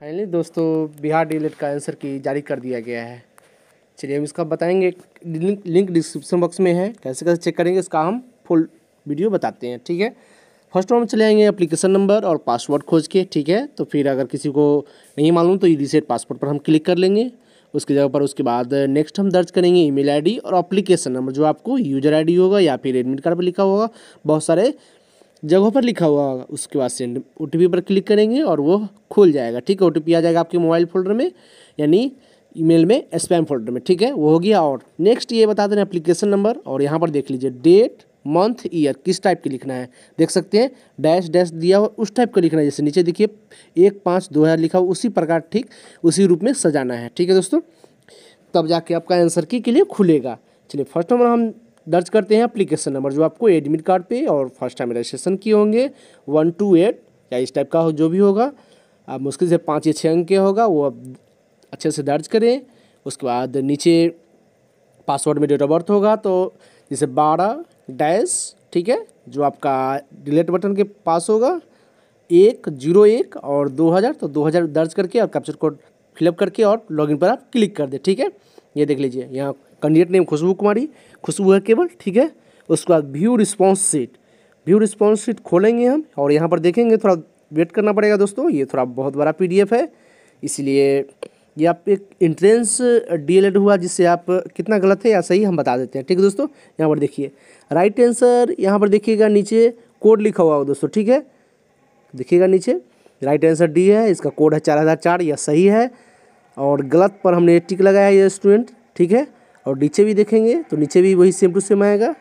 finally दोस्तों बिहार डीलेट का answer की जारी कर दिया गया है चलिए हम इसका बताएंगे लिंक लिंक डिस्क्रिप्शन बॉक्स में है कैसे कैसे चेक करेंगे इसका हम फुल वीडियो बताते हैं ठीक है फर्स्ट हम चले आएंगे एप्लीकेशन नंबर और पासवर्ड खोज के ठीक है तो फिर अगर किसी को नहीं मालूम तो रिसेट पासवर्ड पर हम क्लिक कर लेंगे उसकी जगह पर उसके बाद नेक्स्ट हम दर्ज करेंगे ईमेल आईडी और एप्लीकेशन नंबर जो आपको यूजर आईडी होगा या फिर एडमिट कार्ड पर लिखा होगा बहुत सारे जगहों पर लिखा हुआ होगा उसके बाद सेंड ओ पर क्लिक करेंगे और वो खुल जाएगा ठीक है ओ आ जाएगा आपके मोबाइल फोल्डर में यानी ईमेल में स्पैम फोल्डर में ठीक है वो हो गया और नेक्स्ट ये बता देना एप्लीकेशन नंबर और यहाँ पर देख लीजिए डेट मंथ ईयर किस टाइप के लिखना है देख सकते हैं डैश डैश दिया हुआ उस टाइप का लिखना है जैसे नीचे देखिए एक पाँच दो हज़ार लिखा हुआ उसी प्रकार ठीक उसी रूप में सजाना है ठीक है दोस्तों तब जाके आपका आंसर की के लिए खुलेगा चलिए फर्स्ट नंबर हम दर्ज करते हैं अप्लीकेशन नंबर जो आपको एडमिट कार्ड पे और फर्स्ट टाइम रजिस्ट्रेशन किए होंगे वन टू एट या इस टाइप का हो जो भी होगा आप मुश्किल से पाँच या छः अंक के होगा वो आप अच्छे से दर्ज करें उसके बाद नीचे पासवर्ड में डेट ऑफ बर्थ होगा तो जैसे बारह डैश ठीक है जो आपका डिलेट बटन के पास होगा एक जीरो एक और दो हज़ार तो दो हज़ार दर्ज करके और कैप्चर कोड फिलअप करके और लॉगिन पर आप क्लिक कर दें ठीक है ये देख लीजिए यहाँ कैंडिडेट नेम खुशबू कुमारी खुशबू है केवल ठीक है उसके बाद view response sheet view response sheet खोलेंगे हम और यहाँ पर देखेंगे थोड़ा वेट करना पड़ेगा दोस्तों ये थोड़ा बहुत बड़ा पी है इसलिए ये आप एक इंट्रेंस डी हुआ जिससे आप कितना गलत है या सही हम बता देते हैं ठीक है दोस्तों यहाँ पर देखिए राइट आंसर यहाँ पर देखिएगा नीचे कोड लिखा हुआ हो दोस्तों ठीक है देखिएगा नीचे राइट आंसर डी है इसका कोड है चार हज़ार चार यह सही है और गलत पर हमने टिक लगाया है ये स्टूडेंट ठीक है और नीचे भी देखेंगे तो नीचे भी वही सेम टू सेम आएगा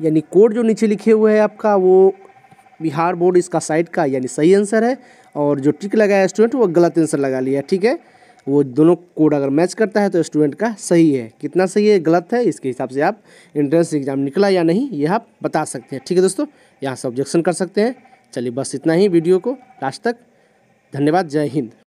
यानी कोड जो नीचे लिखे हुए है आपका वो बिहार बोर्ड इसका साइड का यानी सही आंसर है और जो टिक लगाया स्टूडेंट वो गलत आंसर लगा लिया ठीक है वो दोनों कोड अगर मैच करता है तो स्टूडेंट का सही है कितना सही है गलत है इसके हिसाब से आप इंट्रेंस एग्जाम निकला या नहीं यह आप बता सकते हैं ठीक है दोस्तों यहाँ से ऑब्जेक्शन कर सकते हैं चलिए बस इतना ही वीडियो को लास्ट तक धन्यवाद जय हिंद